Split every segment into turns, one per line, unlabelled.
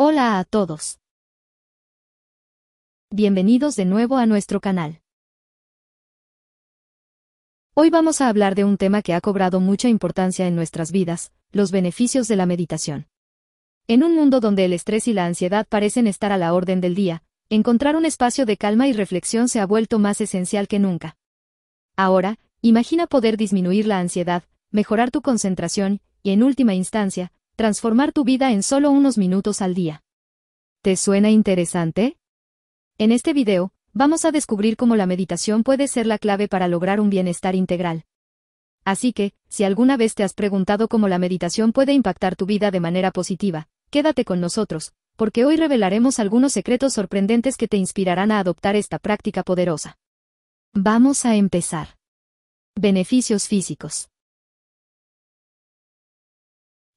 Hola a todos. Bienvenidos de nuevo a nuestro canal. Hoy vamos a hablar de un tema que ha cobrado mucha importancia en nuestras vidas, los beneficios de la meditación. En un mundo donde el estrés y la ansiedad parecen estar a la orden del día, encontrar un espacio de calma y reflexión se ha vuelto más esencial que nunca. Ahora, imagina poder disminuir la ansiedad, mejorar tu concentración, y en última instancia, transformar tu vida en solo unos minutos al día. ¿Te suena interesante? En este video, vamos a descubrir cómo la meditación puede ser la clave para lograr un bienestar integral. Así que, si alguna vez te has preguntado cómo la meditación puede impactar tu vida de manera positiva, quédate con nosotros, porque hoy revelaremos algunos secretos sorprendentes que te inspirarán a adoptar esta práctica poderosa. Vamos a empezar. Beneficios físicos.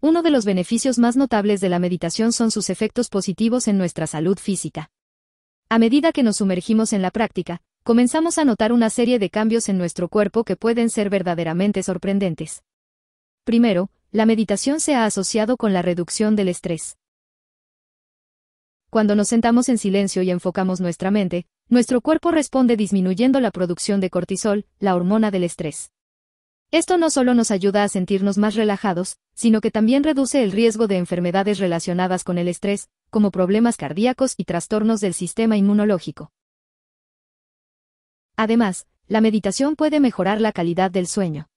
Uno de los beneficios más notables de la meditación son sus efectos positivos en nuestra salud física. A medida que nos sumergimos en la práctica, comenzamos a notar una serie de cambios en nuestro cuerpo que pueden ser verdaderamente sorprendentes. Primero, la meditación se ha asociado con la reducción del estrés. Cuando nos sentamos en silencio y enfocamos nuestra mente, nuestro cuerpo responde disminuyendo la producción de cortisol, la hormona del estrés. Esto no solo nos ayuda a sentirnos más relajados, sino que también reduce el riesgo de enfermedades relacionadas con el estrés, como problemas cardíacos y trastornos del sistema inmunológico. Además, la meditación puede mejorar la calidad del sueño.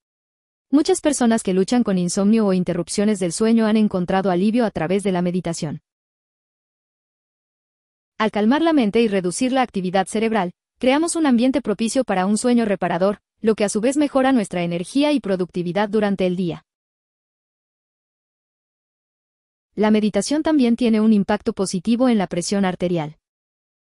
Muchas personas que luchan con insomnio o interrupciones del sueño han encontrado alivio a través de la meditación. Al calmar la mente y reducir la actividad cerebral, Creamos un ambiente propicio para un sueño reparador, lo que a su vez mejora nuestra energía y productividad durante el día. La meditación también tiene un impacto positivo en la presión arterial.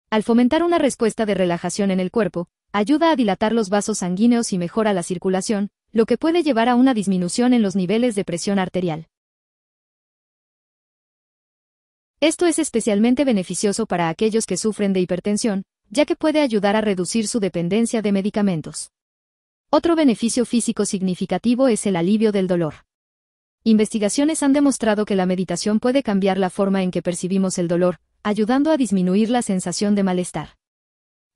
Al fomentar una respuesta de relajación en el cuerpo, ayuda a dilatar los vasos sanguíneos y mejora la circulación, lo que puede llevar a una disminución en los niveles de presión arterial. Esto es especialmente beneficioso para aquellos que sufren de hipertensión, ya que puede ayudar a reducir su dependencia de medicamentos. Otro beneficio físico significativo es el alivio del dolor. Investigaciones han demostrado que la meditación puede cambiar la forma en que percibimos el dolor, ayudando a disminuir la sensación de malestar.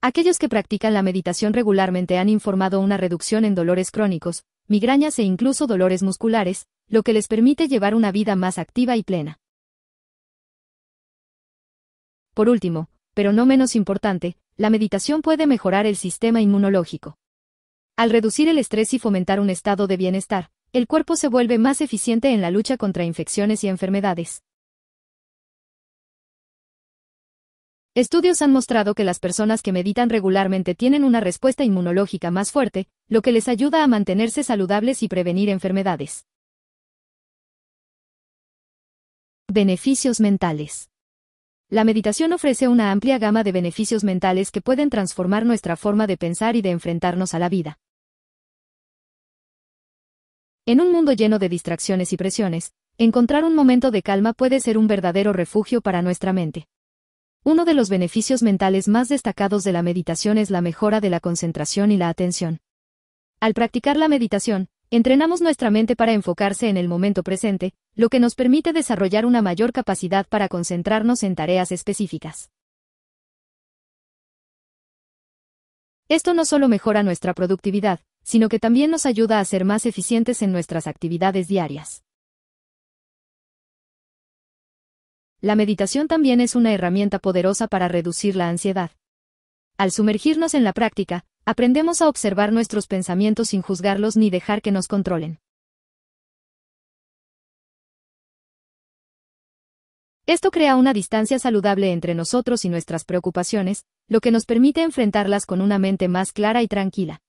Aquellos que practican la meditación regularmente han informado una reducción en dolores crónicos, migrañas e incluso dolores musculares, lo que les permite llevar una vida más activa y plena. Por último, pero no menos importante, la meditación puede mejorar el sistema inmunológico. Al reducir el estrés y fomentar un estado de bienestar, el cuerpo se vuelve más eficiente en la lucha contra infecciones y enfermedades. Estudios han mostrado que las personas que meditan regularmente tienen una respuesta inmunológica más fuerte, lo que les ayuda a mantenerse saludables y prevenir enfermedades. Beneficios mentales. La meditación ofrece una amplia gama de beneficios mentales que pueden transformar nuestra forma de pensar y de enfrentarnos a la vida. En un mundo lleno de distracciones y presiones, encontrar un momento de calma puede ser un verdadero refugio para nuestra mente. Uno de los beneficios mentales más destacados de la meditación es la mejora de la concentración y la atención. Al practicar la meditación, Entrenamos nuestra mente para enfocarse en el momento presente, lo que nos permite desarrollar una mayor capacidad para concentrarnos en tareas específicas. Esto no solo mejora nuestra productividad, sino que también nos ayuda a ser más eficientes en nuestras actividades diarias. La meditación también es una herramienta poderosa para reducir la ansiedad. Al sumergirnos en la práctica, aprendemos a observar nuestros pensamientos sin juzgarlos ni dejar que nos controlen. Esto crea una distancia saludable entre nosotros y nuestras preocupaciones, lo que nos permite enfrentarlas con una mente más clara y tranquila.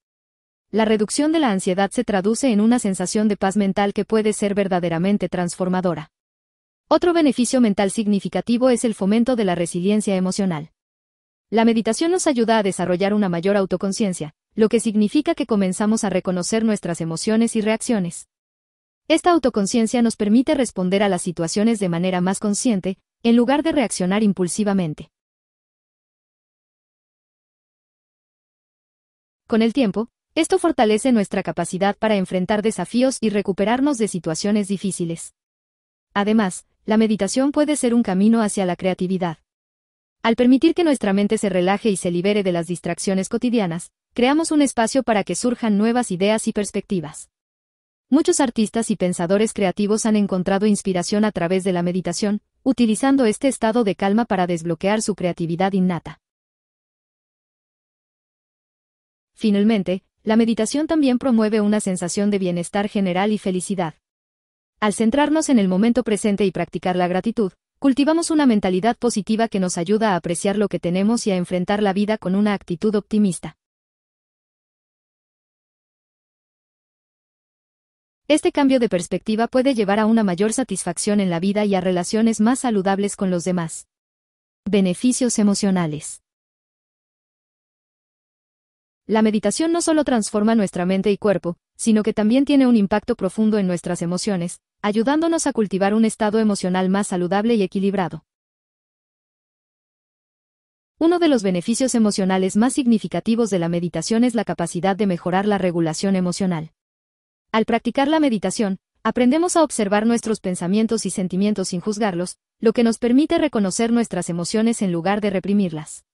La reducción de la ansiedad se traduce en una sensación de paz mental que puede ser verdaderamente transformadora. Otro beneficio mental significativo es el fomento de la resiliencia emocional. La meditación nos ayuda a desarrollar una mayor autoconciencia, lo que significa que comenzamos a reconocer nuestras emociones y reacciones. Esta autoconciencia nos permite responder a las situaciones de manera más consciente, en lugar de reaccionar impulsivamente. Con el tiempo, esto fortalece nuestra capacidad para enfrentar desafíos y recuperarnos de situaciones difíciles. Además, la meditación puede ser un camino hacia la creatividad. Al permitir que nuestra mente se relaje y se libere de las distracciones cotidianas, creamos un espacio para que surjan nuevas ideas y perspectivas. Muchos artistas y pensadores creativos han encontrado inspiración a través de la meditación, utilizando este estado de calma para desbloquear su creatividad innata. Finalmente, la meditación también promueve una sensación de bienestar general y felicidad. Al centrarnos en el momento presente y practicar la gratitud, Cultivamos una mentalidad positiva que nos ayuda a apreciar lo que tenemos y a enfrentar la vida con una actitud optimista. Este cambio de perspectiva puede llevar a una mayor satisfacción en la vida y a relaciones más saludables con los demás. Beneficios emocionales. La meditación no solo transforma nuestra mente y cuerpo, sino que también tiene un impacto profundo en nuestras emociones, ayudándonos a cultivar un estado emocional más saludable y equilibrado. Uno de los beneficios emocionales más significativos de la meditación es la capacidad de mejorar la regulación emocional. Al practicar la meditación, aprendemos a observar nuestros pensamientos y sentimientos sin juzgarlos, lo que nos permite reconocer nuestras emociones en lugar de reprimirlas.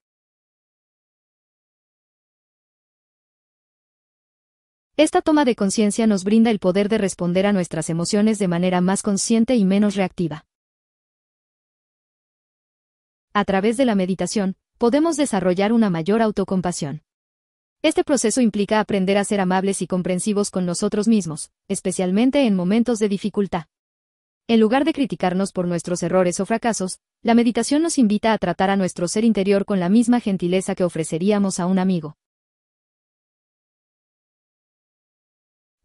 Esta toma de conciencia nos brinda el poder de responder a nuestras emociones de manera más consciente y menos reactiva. A través de la meditación, podemos desarrollar una mayor autocompasión. Este proceso implica aprender a ser amables y comprensivos con nosotros mismos, especialmente en momentos de dificultad. En lugar de criticarnos por nuestros errores o fracasos, la meditación nos invita a tratar a nuestro ser interior con la misma gentileza que ofreceríamos a un amigo.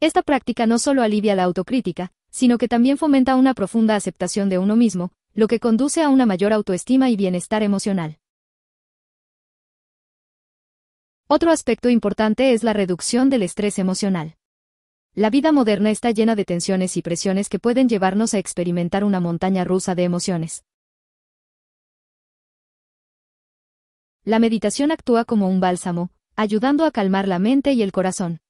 Esta práctica no solo alivia la autocrítica, sino que también fomenta una profunda aceptación de uno mismo, lo que conduce a una mayor autoestima y bienestar emocional. Otro aspecto importante es la reducción del estrés emocional. La vida moderna está llena de tensiones y presiones que pueden llevarnos a experimentar una montaña rusa de emociones. La meditación actúa como un bálsamo, ayudando a calmar la mente y el corazón.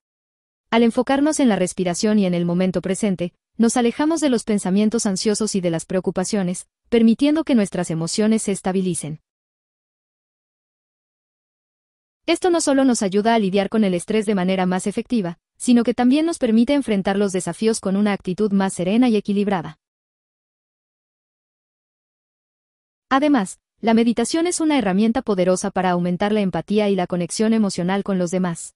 Al enfocarnos en la respiración y en el momento presente, nos alejamos de los pensamientos ansiosos y de las preocupaciones, permitiendo que nuestras emociones se estabilicen. Esto no solo nos ayuda a lidiar con el estrés de manera más efectiva, sino que también nos permite enfrentar los desafíos con una actitud más serena y equilibrada. Además, la meditación es una herramienta poderosa para aumentar la empatía y la conexión emocional con los demás.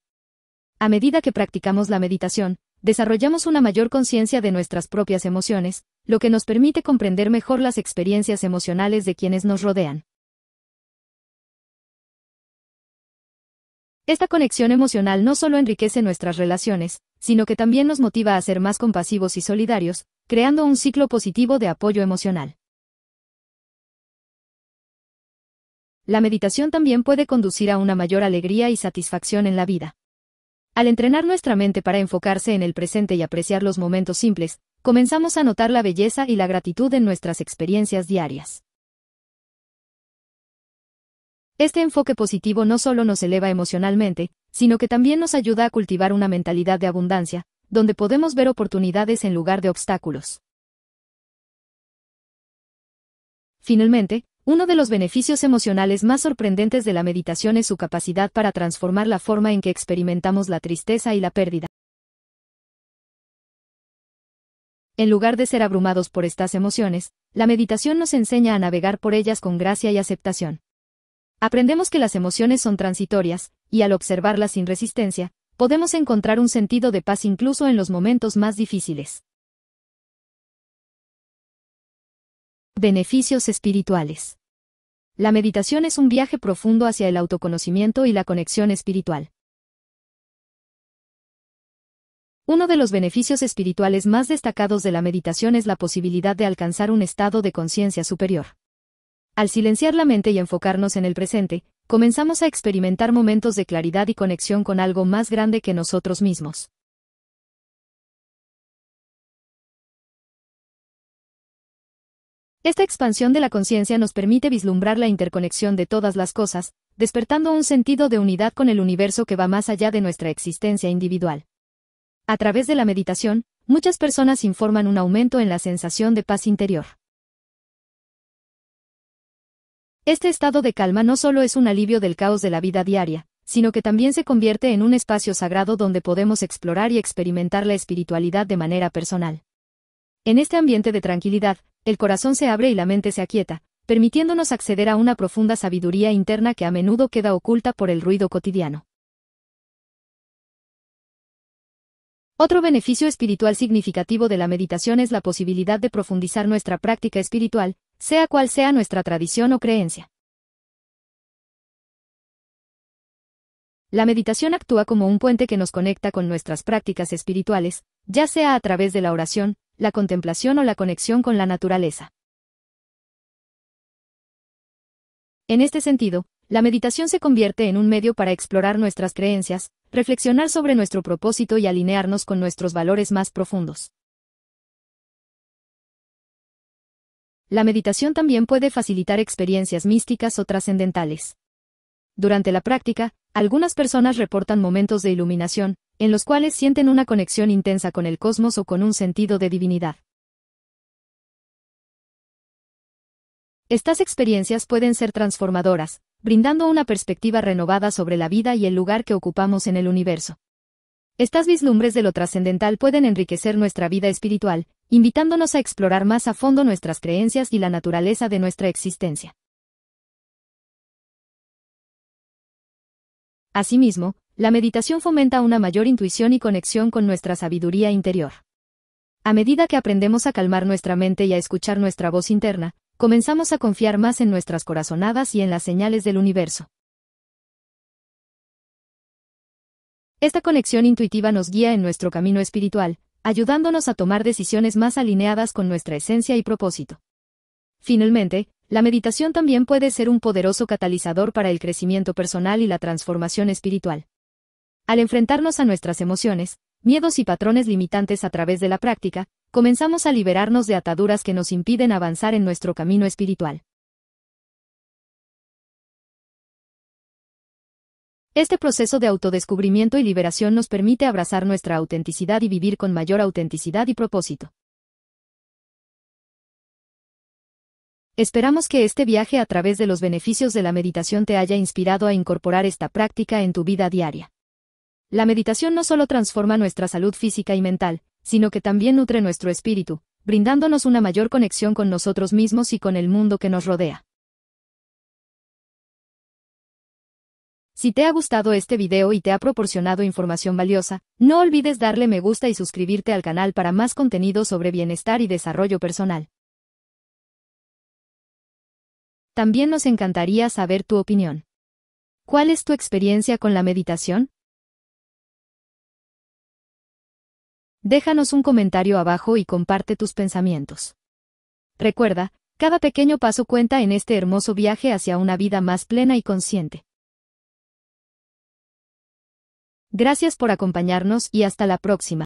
A medida que practicamos la meditación, desarrollamos una mayor conciencia de nuestras propias emociones, lo que nos permite comprender mejor las experiencias emocionales de quienes nos rodean. Esta conexión emocional no solo enriquece nuestras relaciones, sino que también nos motiva a ser más compasivos y solidarios, creando un ciclo positivo de apoyo emocional. La meditación también puede conducir a una mayor alegría y satisfacción en la vida. Al entrenar nuestra mente para enfocarse en el presente y apreciar los momentos simples, comenzamos a notar la belleza y la gratitud en nuestras experiencias diarias. Este enfoque positivo no solo nos eleva emocionalmente, sino que también nos ayuda a cultivar una mentalidad de abundancia, donde podemos ver oportunidades en lugar de obstáculos. Finalmente, uno de los beneficios emocionales más sorprendentes de la meditación es su capacidad para transformar la forma en que experimentamos la tristeza y la pérdida. En lugar de ser abrumados por estas emociones, la meditación nos enseña a navegar por ellas con gracia y aceptación. Aprendemos que las emociones son transitorias, y al observarlas sin resistencia, podemos encontrar un sentido de paz incluso en los momentos más difíciles. Beneficios espirituales la meditación es un viaje profundo hacia el autoconocimiento y la conexión espiritual. Uno de los beneficios espirituales más destacados de la meditación es la posibilidad de alcanzar un estado de conciencia superior. Al silenciar la mente y enfocarnos en el presente, comenzamos a experimentar momentos de claridad y conexión con algo más grande que nosotros mismos. Esta expansión de la conciencia nos permite vislumbrar la interconexión de todas las cosas, despertando un sentido de unidad con el universo que va más allá de nuestra existencia individual. A través de la meditación, muchas personas informan un aumento en la sensación de paz interior. Este estado de calma no solo es un alivio del caos de la vida diaria, sino que también se convierte en un espacio sagrado donde podemos explorar y experimentar la espiritualidad de manera personal. En este ambiente de tranquilidad, el corazón se abre y la mente se aquieta, permitiéndonos acceder a una profunda sabiduría interna que a menudo queda oculta por el ruido cotidiano. Otro beneficio espiritual significativo de la meditación es la posibilidad de profundizar nuestra práctica espiritual, sea cual sea nuestra tradición o creencia. La meditación actúa como un puente que nos conecta con nuestras prácticas espirituales, ya sea a través de la oración, la contemplación o la conexión con la naturaleza. En este sentido, la meditación se convierte en un medio para explorar nuestras creencias, reflexionar sobre nuestro propósito y alinearnos con nuestros valores más profundos. La meditación también puede facilitar experiencias místicas o trascendentales. Durante la práctica, algunas personas reportan momentos de iluminación, en los cuales sienten una conexión intensa con el cosmos o con un sentido de divinidad. Estas experiencias pueden ser transformadoras, brindando una perspectiva renovada sobre la vida y el lugar que ocupamos en el universo. Estas vislumbres de lo trascendental pueden enriquecer nuestra vida espiritual, invitándonos a explorar más a fondo nuestras creencias y la naturaleza de nuestra existencia. Asimismo, la meditación fomenta una mayor intuición y conexión con nuestra sabiduría interior. A medida que aprendemos a calmar nuestra mente y a escuchar nuestra voz interna, comenzamos a confiar más en nuestras corazonadas y en las señales del universo. Esta conexión intuitiva nos guía en nuestro camino espiritual, ayudándonos a tomar decisiones más alineadas con nuestra esencia y propósito. Finalmente, la meditación también puede ser un poderoso catalizador para el crecimiento personal y la transformación espiritual. Al enfrentarnos a nuestras emociones, miedos y patrones limitantes a través de la práctica, comenzamos a liberarnos de ataduras que nos impiden avanzar en nuestro camino espiritual. Este proceso de autodescubrimiento y liberación nos permite abrazar nuestra autenticidad y vivir con mayor autenticidad y propósito. Esperamos que este viaje a través de los beneficios de la meditación te haya inspirado a incorporar esta práctica en tu vida diaria. La meditación no solo transforma nuestra salud física y mental, sino que también nutre nuestro espíritu, brindándonos una mayor conexión con nosotros mismos y con el mundo que nos rodea. Si te ha gustado este video y te ha proporcionado información valiosa, no olvides darle me gusta y suscribirte al canal para más contenido sobre bienestar y desarrollo personal. También nos encantaría saber tu opinión. ¿Cuál es tu experiencia con la meditación? Déjanos un comentario abajo y comparte tus pensamientos. Recuerda, cada pequeño paso cuenta en este hermoso viaje hacia una vida más plena y consciente. Gracias por acompañarnos y hasta la próxima.